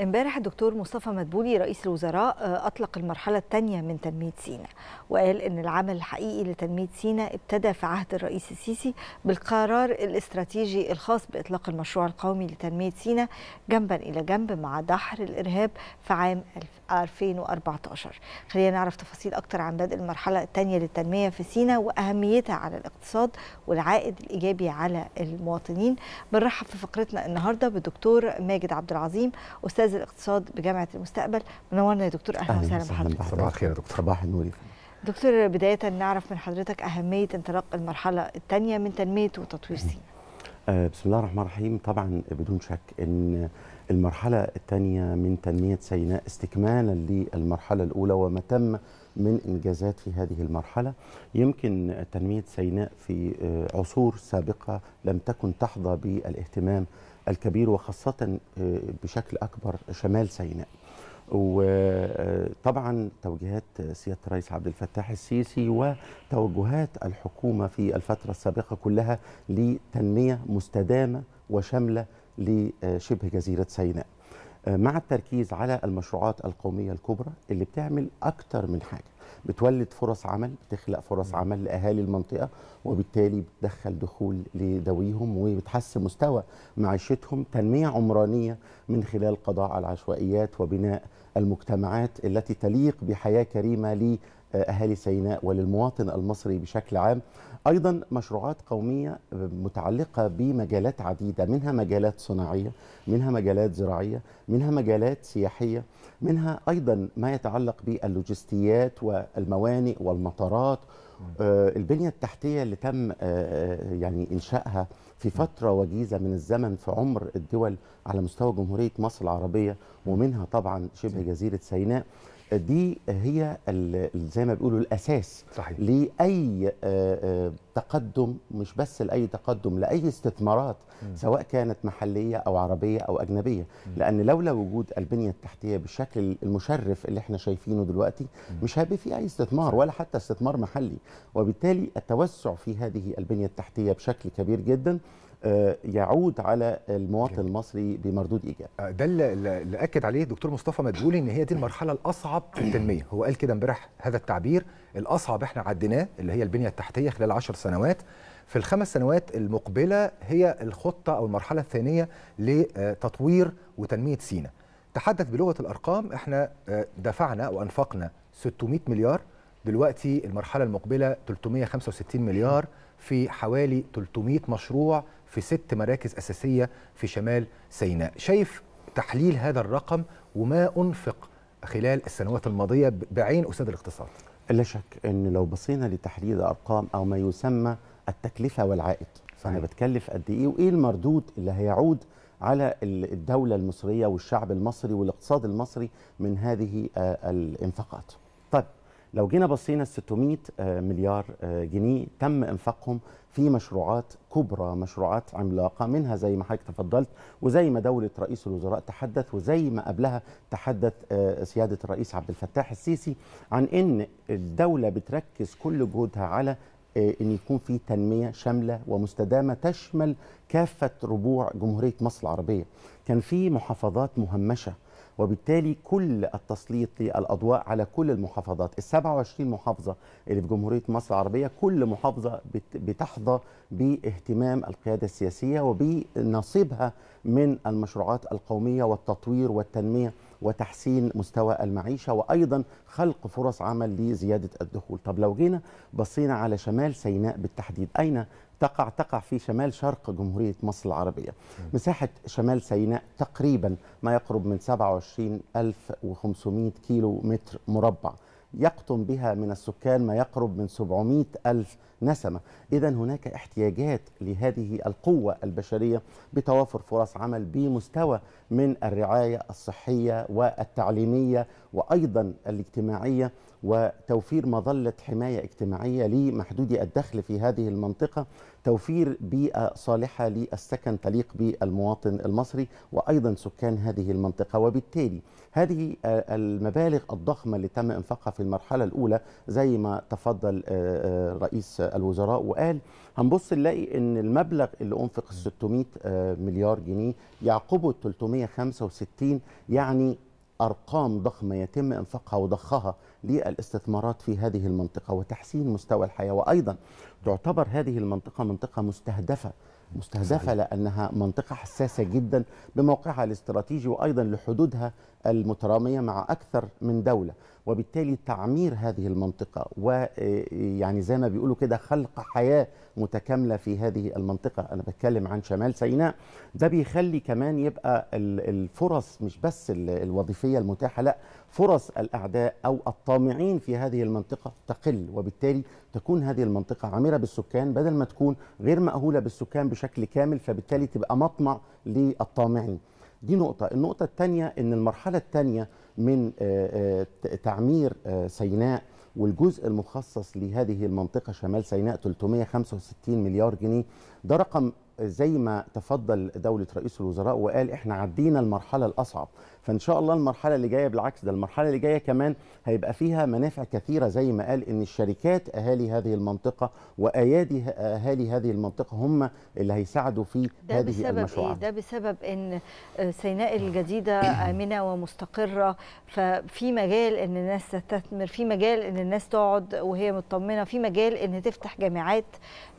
امبارح الدكتور مصطفى مدبولي رئيس الوزراء آه، اطلق المرحله الثانيه من تنميه سينا وقال ان العمل الحقيقي لتنميه سينا ابتدى في عهد الرئيس السيسي بالقرار الاستراتيجي الخاص باطلاق المشروع القومي لتنميه سينا جنبا الى جنب مع دحر الارهاب في عام 2000 2014 خلينا نعرف تفاصيل أكتر عن بدء المرحلة الثانية للتنمية في سينا وأهميتها على الاقتصاد والعائد الإيجابي على المواطنين بنرحب في فقرتنا النهاردة بالدكتور ماجد عبد العظيم أستاذ الاقتصاد بجامعة المستقبل منورنا يا دكتور أهلا وسهلا بحضرتك صباح الخير يا دكتور صباح النور دكتور بداية نعرف من حضرتك أهمية انطلاق المرحلة الثانية من تنمية وتطوير سينا آه، بسم الله الرحمن الرحيم طبعا بدون شك ان المرحله الثانيه من تنميه سيناء استكمالا للمرحله الاولى وما تم من انجازات في هذه المرحله يمكن تنميه سيناء في آه، عصور سابقه لم تكن تحظى بالاهتمام الكبير وخاصه آه، بشكل اكبر شمال سيناء وطبعا توجيهات سياده الرئيس عبد الفتاح السيسي وتوجهات الحكومه في الفتره السابقه كلها لتنميه مستدامه وشامله لشبه جزيره سيناء مع التركيز على المشروعات القوميه الكبرى اللي بتعمل اكثر من حاجه بتولد فرص عمل بتخلق فرص عمل لاهالي المنطقه وبالتالي بتدخل دخول لذويهم وبتحسن مستوى معيشتهم تنميه عمرانيه من خلال قضاء على العشوائيات وبناء المجتمعات التي تليق بحياه كريمه لأهالي سيناء وللمواطن المصري بشكل عام ايضا مشروعات قوميه متعلقه بمجالات عديده منها مجالات صناعيه منها مجالات زراعيه منها مجالات سياحيه منها ايضا ما يتعلق باللوجستيات والموانئ والمطارات آه، البنيه التحتيه اللي تم آه، يعني انشائها في فتره وجيزه من الزمن في عمر الدول على مستوى جمهوريه مصر العربيه ومنها طبعا شبه جزيره سيناء دي هي زي ما بيقولوا الاساس صحيح. لاي آه، آه، تقدم مش بس لاي تقدم لاي استثمارات م. سواء كانت محليه او عربيه او اجنبيه م. لان لولا وجود البنيه التحتيه بالشكل المشرف اللي احنا شايفينه دلوقتي م. مش هيبقى في اي استثمار ولا حتى استثمار محلي وبالتالي التوسع في هذه البنيه التحتيه بشكل كبير جدا آه، يعود على المواطن المصري بمردود ايجابي. آه، ده اللي اكد عليه الدكتور مصطفى مدبولي ان هي دي المرحله الاصعب في التنميه، هو قال كده امبارح هذا التعبير الاصعب احنا عديناه اللي هي البنيه التحتيه خلال 10 سنوات. في الخمس سنوات المقبله هي الخطه او المرحله الثانيه لتطوير وتنميه سينا. تحدث بلغه الارقام احنا آه، دفعنا وانفقنا 600 مليار دلوقتي المرحله المقبله 365 مليار في حوالي 300 مشروع في ست مراكز اساسيه في شمال سيناء شايف تحليل هذا الرقم وما انفق خلال السنوات الماضيه بعين استاذ الاقتصاد لا شك ان لو بصينا لتحليل ارقام او ما يسمى التكلفه والعائد صحيح. انا بتكلف قد ايه وايه المردود اللي هيعود على الدوله المصريه والشعب المصري والاقتصاد المصري من هذه آه، الانفاقات طيب لو جينا بصينا ال 600 آه، مليار آه، جنيه تم انفاقهم في مشروعات كبرى مشروعات عملاقه منها زي ما حضرتك تفضلت وزي ما دوله رئيس الوزراء تحدث وزي ما قبلها تحدث آه، سياده الرئيس عبد الفتاح السيسي عن ان الدوله بتركز كل جهودها على ان يكون في تنميه شامله ومستدامه تشمل كافه ربوع جمهوريه مصر العربيه كان في محافظات مهمشه وبالتالي كل التسليط للأضواء على كل المحافظات ال 27 محافظة اللي في جمهورية مصر العربية كل محافظة بتحظى باهتمام القيادة السياسية وبنصيبها من المشروعات القومية والتطوير والتنمية وتحسين مستوى المعيشة وأيضا خلق فرص عمل لزيادة الدخول طب لو جينا بصينا على شمال سيناء بالتحديد أين تقع تقع في شمال شرق جمهورية مصر العربية مساحة شمال سيناء تقريبا ما يقرب من 27500 كيلو متر مربع يقطن بها من السكان ما يقرب من 700 ألف نسمة إذا هناك احتياجات لهذه القوة البشرية بتوافر فرص عمل بمستوى من الرعاية الصحية والتعليمية وأيضا الاجتماعية وتوفير مظلة حماية اجتماعية لمحدودي الدخل في هذه المنطقة توفير بيئة صالحة للسكن تليق بالمواطن المصري وأيضا سكان هذه المنطقة وبالتالي هذه آه، المبالغ الضخمة اللي تم إنفاقها في المرحلة الأولى زي ما تفضل آه، آه، رئيس الوزراء وقال هنبص نلاقي ان المبلغ اللي انفق 600 مليار جنيه يعقبه 365 يعني أرقام ضخمة يتم إنفاقها وضخها للاستثمارات في هذه المنطقة وتحسين مستوى الحياة وأيضا تعتبر هذه المنطقة منطقة مستهدفة مستهدفة لأنها منطقة حساسة جدا بموقعها الاستراتيجي وأيضا لحدودها المترامية مع أكثر من دولة وبالتالي تعمير هذه المنطقة ويعني زي ما بيقولوا كده خلق حياة متكاملة في هذه المنطقة أنا بتكلم عن شمال سيناء ده بيخلي كمان يبقى الفرص مش بس الوظيفية المتاحة لا فرص الأعداء أو الطامعين في هذه المنطقة تقل وبالتالي تكون هذه المنطقة عامرة بالسكان بدل ما تكون غير مأهولة بالسكان بشكل كامل فبالتالي تبقى مطمع للطامعين دي نقطة النقطة الثانية أن المرحلة الثانية من آه، آه، تعمير آه، سيناء والجزء المخصص لهذه المنطقة شمال سيناء 365 مليار جنيه ده رقم زي ما تفضل دولة رئيس الوزراء وقال احنا عدينا المرحلة الأصعب فان شاء الله المرحله اللي جايه بالعكس ده المرحله اللي جايه كمان هيبقى فيها منافع كثيره زي ما قال ان الشركات اهالي هذه المنطقه وايادي اهالي هذه المنطقه هم اللي هيساعدوا في هذه بسبب المشروعات إيه؟ ده بسبب ان سيناء الجديده امنه ومستقره ففي مجال ان الناس تستثمر في مجال ان الناس تقعد وهي مطمنه في مجال ان تفتح جامعات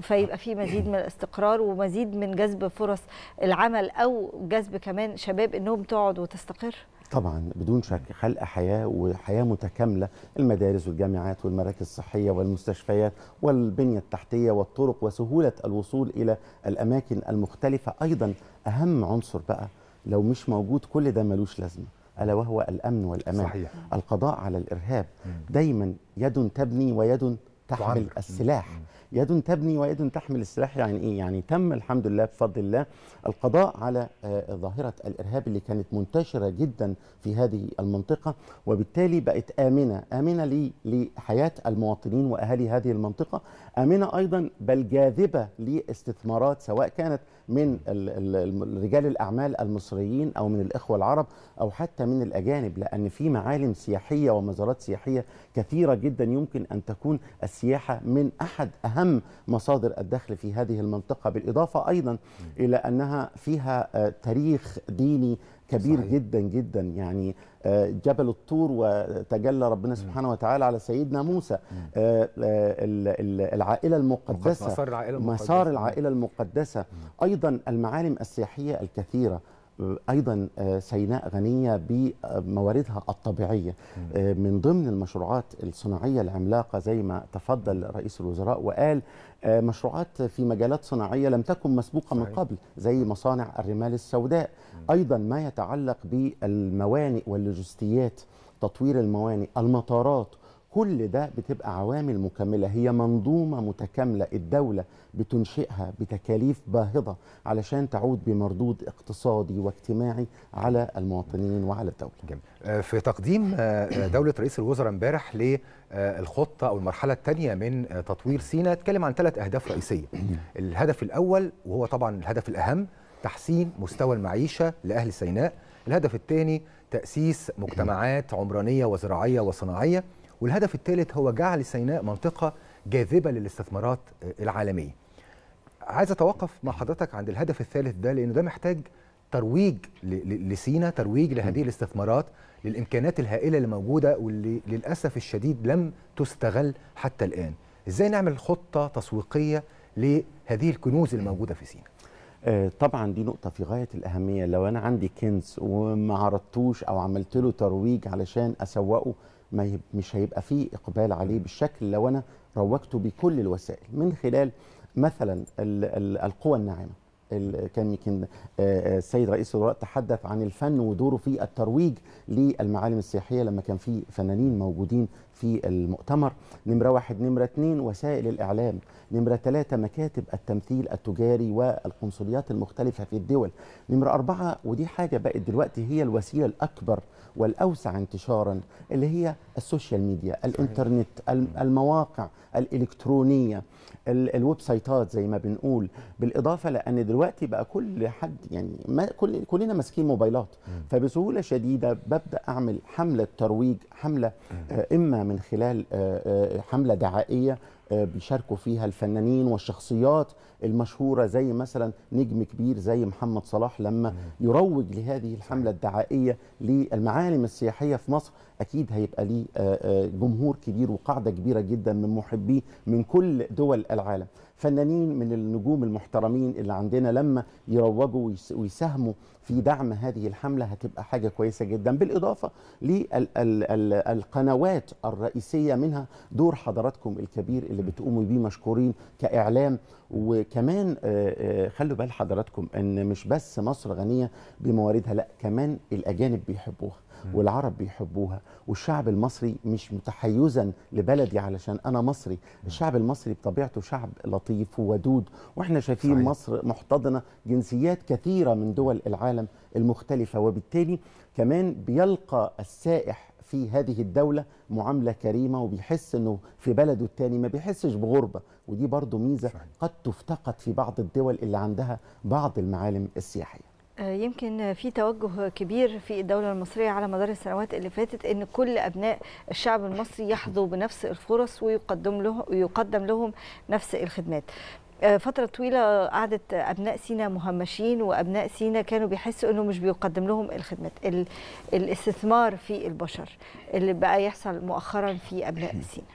فيبقى في مزيد من الاستقرار ومزيد من جذب فرص العمل او جذب كمان شباب انهم تقعد وتستقر طبعا بدون شك خلق حياه وحياه متكامله المدارس والجامعات والمراكز الصحيه والمستشفيات والبنيه التحتيه والطرق وسهوله الوصول الى الاماكن المختلفه ايضا اهم عنصر بقى لو مش موجود كل ده ملوش لازمه الا وهو الامن والامان صحيح. القضاء على الارهاب دايما يد تبني ويد تحمل السلاح يد تبني ويد تحمل السلاح يعني ايه يعني تم الحمد لله بفضل الله القضاء على آه، ظاهره الارهاب اللي كانت منتشره جدا في هذه المنطقه وبالتالي بقت امنه امنه لحياه المواطنين واهالي هذه المنطقه امنه ايضا بل جاذبه لاستثمارات سواء كانت من رجال الاعمال المصريين او من الاخوه العرب او حتى من الاجانب لان في معالم سياحيه ومزارات سياحيه كثيره جدا يمكن ان تكون السياحه من احد اهم أهم مصادر الدخل في هذه المنطقة بالإضافة أيضا إلى أنها فيها آه، تاريخ ديني كبير صحيح. جدا جدا يعني آه، جبل الطور وتجلى ربنا سبحانه وتعالى على سيدنا موسى آه، العائلة المقدسة مسار العائلة المقدسة, مسار العائلة المقدسة. أيضا المعالم السياحية الكثيرة ايضا آه، سيناء غنيه بمواردها الطبيعيه آه، من ضمن المشروعات الصناعيه العملاقه زي ما تفضل رئيس الوزراء وقال آه، مشروعات في مجالات صناعيه لم تكن مسبوقه من قبل زي مصانع الرمال السوداء ايضا ما يتعلق بالموانئ واللوجستيات تطوير الموانئ المطارات كل ده بتبقى عوامل مكملة هي منظومة متكاملة الدولة بتنشئها بتكاليف باهظة علشان تعود بمردود اقتصادي واجتماعي على المواطنين وعلى الدولة آه، في تقديم آه، آه، دولة رئيس الوزراء امبارح للخطة أو المرحلة الثانية من تطوير سينا اتكلم عن ثلاث أهداف رئيسية الهدف الأول وهو طبعا الهدف الأهم تحسين مستوى المعيشة لأهل سيناء الهدف الثاني تأسيس مجتمعات عمرانية وزراعية وصناعية والهدف الثالث هو جعل سيناء منطقة جاذبة للاستثمارات آه، العالمية عايز أتوقف مع حضرتك عند الهدف الثالث ده لأنه ده محتاج ترويج لسينا ترويج لهذه الاستثمارات للإمكانات الهائلة اللي موجودة واللي للأسف الشديد لم تستغل حتى الآن إزاي نعمل خطة تسويقية لهذه الكنوز الموجودة في سينا آه، طبعا دي نقطة في غاية الأهمية لو أنا عندي كنز وما عرضتوش أو عملت له ترويج علشان أسوقه ما يب... مش هيبقى فيه اقبال عليه بالشكل لو انا روجته بكل الوسائل من خلال مثلا القوى الناعمه كان يمكن السيد رئيس الوزراء تحدث عن الفن ودوره في الترويج للمعالم السياحيه لما كان في فنانين موجودين في المؤتمر نمره واحد نمره اثنين وسائل الاعلام نمره ثلاثه مكاتب التمثيل التجاري والقنصليات المختلفه في الدول نمره اربعه ودي حاجه بقت دلوقتي هي الوسيله الاكبر والاوسع انتشارا اللي هي السوشيال ميديا الانترنت المواقع الالكترونيه الويب سايتات زي ما بنقول بالاضافه لان دلوقتي بقى كل حد يعني ما كل كلنا ماسكين موبايلات فبسهوله شديده ببدا اعمل حمله ترويج حمله آه، اما من خلال آه، آه، حمله دعائيه آه، بيشاركوا فيها الفنانين والشخصيات المشهوره زي مثلا نجم كبير زي محمد صلاح لما يروج لهذه الحمله الدعائيه للمعالم السياحيه في مصر اكيد هيبقى ليه آه، آه، جمهور كبير وقاعده كبيره جدا من محبيه من كل دول العالم فنانين من النجوم المحترمين اللي عندنا لما يروجوا ويساهموا في دعم هذه الحملة هتبقى حاجة كويسة جدا بالإضافة للقنوات الرئيسية منها دور حضراتكم الكبير اللي بتقوموا بيه مشكورين كإعلام وكمان آه، آه، خلوا بال حضراتكم ان مش بس مصر غنيه بمواردها لا كمان الاجانب بيحبوها والعرب بيحبوها والشعب المصري مش متحيزا لبلدي علشان انا مصري الشعب المصري بطبيعته شعب لطيف وودود واحنا شايفين صحيح. مصر محتضنه جنسيات كثيره من دول العالم المختلفه وبالتالي كمان بيلقى السائح في هذه الدولة معاملة كريمة وبيحس أنه في بلده التاني ما بيحسش بغربة ودي برضو ميزة صحيح. قد تفتقد في بعض الدول اللي عندها بعض المعالم السياحية آه، يمكن في توجه كبير في الدولة المصرية على مدار السنوات اللي فاتت أن كل أبناء الشعب المصري يحظوا بنفس الفرص ويقدم لهم, يقدم لهم نفس الخدمات آه، فترة طويلة قعدت أبناء سينا مهمشين وأبناء سينا كانوا بيحسوا أنه مش بيقدم لهم الخدمات الاستثمار في البشر اللي بقى يحصل مؤخرا في أبناء سينا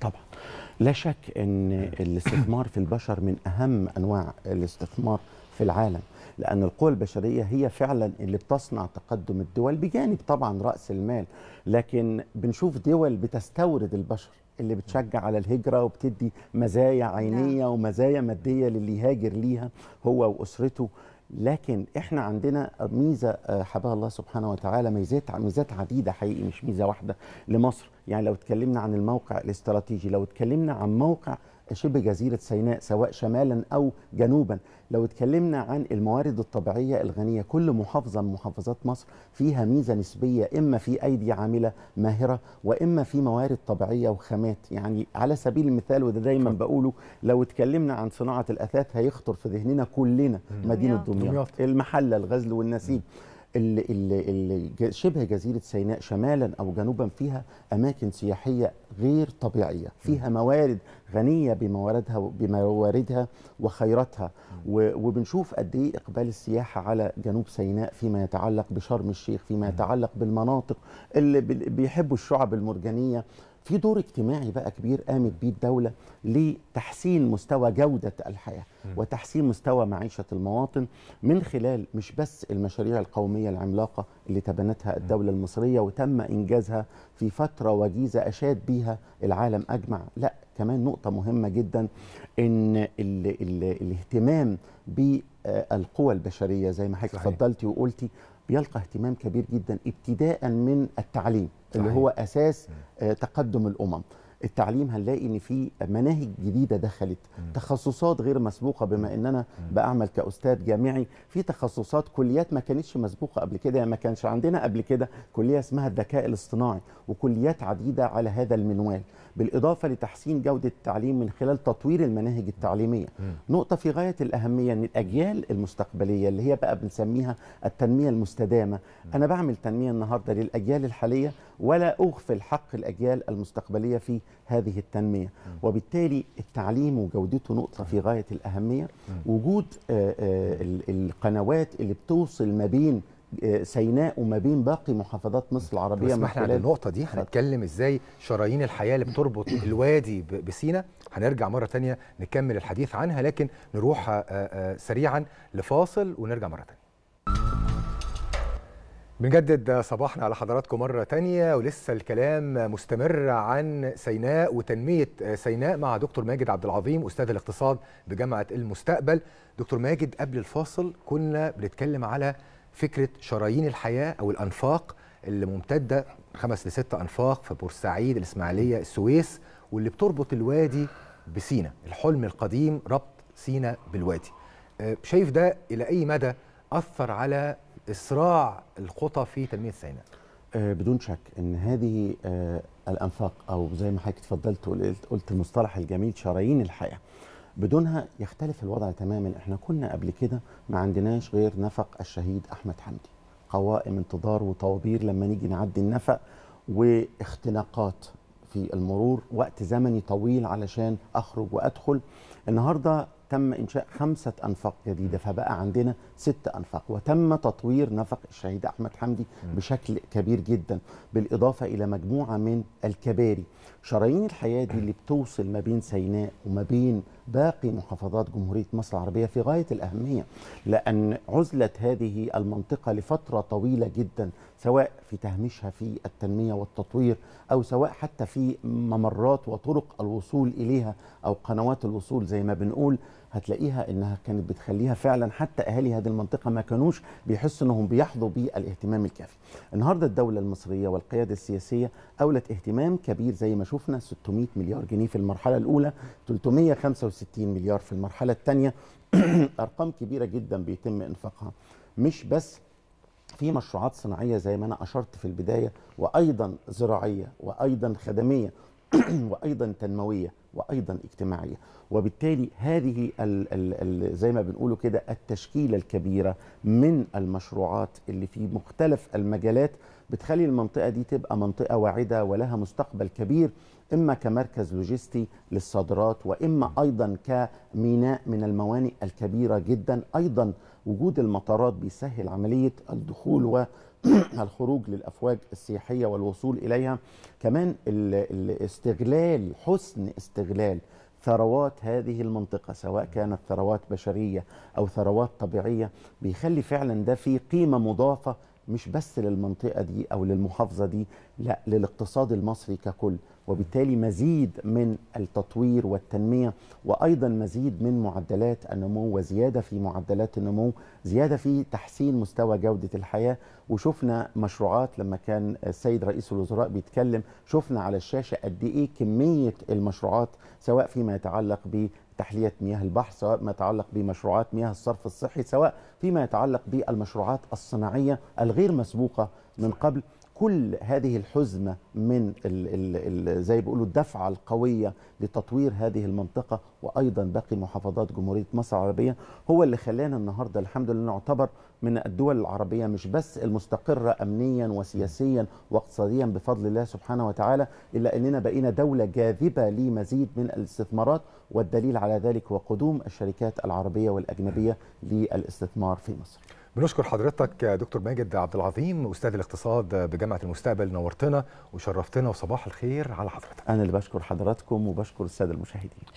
طبعا لا شك أن الاستثمار في البشر من أهم أنواع الاستثمار في العالم لأن القوى البشرية هي فعلا اللي بتصنع تقدم الدول بجانب طبعا رأس المال لكن بنشوف دول بتستورد البشر اللي بتشجع على الهجرة وبتدي مزايا عينية نعم. ومزايا مادية للي هاجر ليها هو وأسرته لكن احنا عندنا ميزه آه، حبها الله سبحانه وتعالى ميزات ميزات عديده حقيقي مش ميزه واحده لمصر يعني لو اتكلمنا عن الموقع الاستراتيجي لو اتكلمنا عن موقع شبه جزيرة سيناء سواء شمالا أو جنوبا لو اتكلمنا عن الموارد الطبيعية الغنية كل محافظة من محافظات مصر فيها ميزة نسبية إما في أيدي عاملة ماهرة وإما في موارد طبيعية وخامات يعني على سبيل المثال وده دايما بقوله لو اتكلمنا عن صناعة الأثاث هيخطر في ذهننا كلنا مدينة دمياط المحلة الغزل والنسيج شبه جزيره سيناء شمالا او جنوبا فيها اماكن سياحيه غير طبيعيه فيها موارد غنيه بمواردها بمواردها وخيراتها وبنشوف قد ايه اقبال السياحه على جنوب سيناء فيما يتعلق بشرم الشيخ فيما يتعلق بالمناطق اللي بيحبوا الشعب المرجانيه في دور اجتماعي بقى كبير قامت بيه الدولة لتحسين مستوى جودة الحياة وتحسين مستوى معيشة المواطن من خلال مش بس المشاريع القومية العملاقة اللي تبنتها الدولة المصرية وتم إنجازها في فترة وجيزة أشاد بيها العالم أجمع لا كمان نقطة مهمة جدا إن الـ الـ الاهتمام بالقوى البشرية زي ما حضرتك اتفضلتي وقلتي بيلقى اهتمام كبير جدا ابتداء من التعليم صحيح. اللي هو اساس آه، تقدم الامم التعليم هنلاقي ان في مناهج جديده دخلت م. تخصصات غير مسبوقه بما ان انا بعمل كاستاذ جامعي في تخصصات كليات ما كانتش مسبوقه قبل كده يعني ما كانش عندنا قبل كده كليه اسمها الذكاء الاصطناعي وكليات عديده على هذا المنوال بالاضافه لتحسين جوده التعليم من خلال تطوير المناهج التعليميه م. نقطه في غايه الاهميه ان الاجيال المستقبليه اللي هي بقى بنسميها التنميه المستدامه م. انا بعمل تنميه النهارده للاجيال الحاليه ولا أغفل حق الأجيال المستقبلية في هذه التنمية وبالتالي التعليم وجودته نقطة في غاية الأهمية وجود آه، آه، القنوات اللي بتوصل ما بين آه، سيناء وما بين باقي محافظات مصر العربيه اسمح لي النقطه دي هنتكلم ازاي شرايين الحياه اللي بتربط الوادي بسينا هنرجع مره تانية نكمل الحديث عنها لكن نروح سريعا لفاصل ونرجع مره تانية بنجدد صباحنا على حضراتكم مرة تانية ولسه الكلام مستمر عن سيناء وتنمية سيناء مع دكتور ماجد عبد العظيم أستاذ الاقتصاد بجامعة المستقبل دكتور ماجد قبل الفاصل كنا بنتكلم على فكرة شرايين الحياة أو الأنفاق اللي ممتدة خمس لست أنفاق في بورسعيد الإسماعيلية السويس واللي بتربط الوادي بسينا الحلم القديم ربط سينا بالوادي آه، شايف ده إلى أي مدى أثر على إسراع الخطى في تنمية سيناء آه، بدون شك ان هذه آه، الانفاق او زي ما حضرتك اتفضلت وقلت المصطلح الجميل شرايين الحياه بدونها يختلف الوضع تماما احنا كنا قبل كده ما عندناش غير نفق الشهيد احمد حمدي قوائم انتظار وطوابير لما نيجي نعدي النفق واختناقات في المرور وقت زمني طويل علشان اخرج وادخل النهارده تم إنشاء خمسة أنفاق جديدة فبقى عندنا ست أنفاق وتم تطوير نفق الشهيد أحمد حمدي بشكل كبير جدا بالإضافة إلى مجموعة من الكباري شرايين الحياة دي اللي بتوصل ما بين سيناء وما بين باقي محافظات جمهورية مصر العربية في غاية الأهمية لأن عزلة هذه المنطقة لفترة طويلة جدا سواء في تهميشها في التنمية والتطوير أو سواء حتى في ممرات وطرق الوصول إليها أو قنوات الوصول زي ما بنقول هتلاقيها انها كانت بتخليها فعلا حتى اهالي هذه المنطقه ما كانوش بيحسوا انهم بيحظوا بالاهتمام الكافي. النهارده الدوله المصريه والقياده السياسيه اولت اهتمام كبير زي ما شفنا 600 مليار جنيه في المرحله الاولى 365 مليار في المرحله الثانيه ارقام كبيره جدا بيتم انفاقها مش بس في مشروعات صناعيه زي ما انا اشرت في البدايه وايضا زراعيه وايضا خدميه وايضا تنمويه وايضا اجتماعيه وبالتالي هذه ال ال زي ما بنقوله كده التشكيله الكبيره من المشروعات اللي في مختلف المجالات بتخلي المنطقه دي تبقى منطقه واعده ولها مستقبل كبير اما كمركز لوجستي للصادرات واما ايضا كميناء من الموانئ الكبيره جدا ايضا وجود المطارات بيسهل عمليه الدخول والخروج للافواج السياحيه والوصول اليها كمان استغلال حسن استغلال ثروات هذه المنطقة سواء كانت ثروات بشرية أو ثروات طبيعية بيخلي فعلا ده في قيمة مضافة مش بس للمنطقه دي او للمحافظه دي لا للاقتصاد المصري ككل وبالتالي مزيد من التطوير والتنميه وايضا مزيد من معدلات النمو وزياده في معدلات النمو زياده في تحسين مستوى جوده الحياه وشفنا مشروعات لما كان السيد رئيس الوزراء بيتكلم شفنا على الشاشه قد ايه كميه المشروعات سواء فيما يتعلق ب تحلية مياه البحر سواء ما يتعلق بمشروعات مياه الصرف الصحي سواء فيما يتعلق بالمشروعات الصناعية الغير مسبوقة من قبل كل هذه الحزمه من ال ال الـ زي بيقولوا الدفعه القويه لتطوير هذه المنطقه وايضا باقي محافظات جمهوريه مصر العربيه هو اللي خلانا النهارده الحمد لله نعتبر من الدول العربيه مش بس المستقره امنيا وسياسيا واقتصاديا بفضل الله سبحانه وتعالى الا اننا بقينا دوله جاذبه لمزيد من الاستثمارات والدليل على ذلك هو قدوم الشركات العربيه والاجنبيه للاستثمار في مصر. بنشكر حضرتك دكتور ماجد عبد العظيم استاذ الاقتصاد بجامعه المستقبل نورتنا وشرفتنا وصباح الخير على حضرتك انا اللي بشكر حضراتكم وبشكر الساده المشاهدين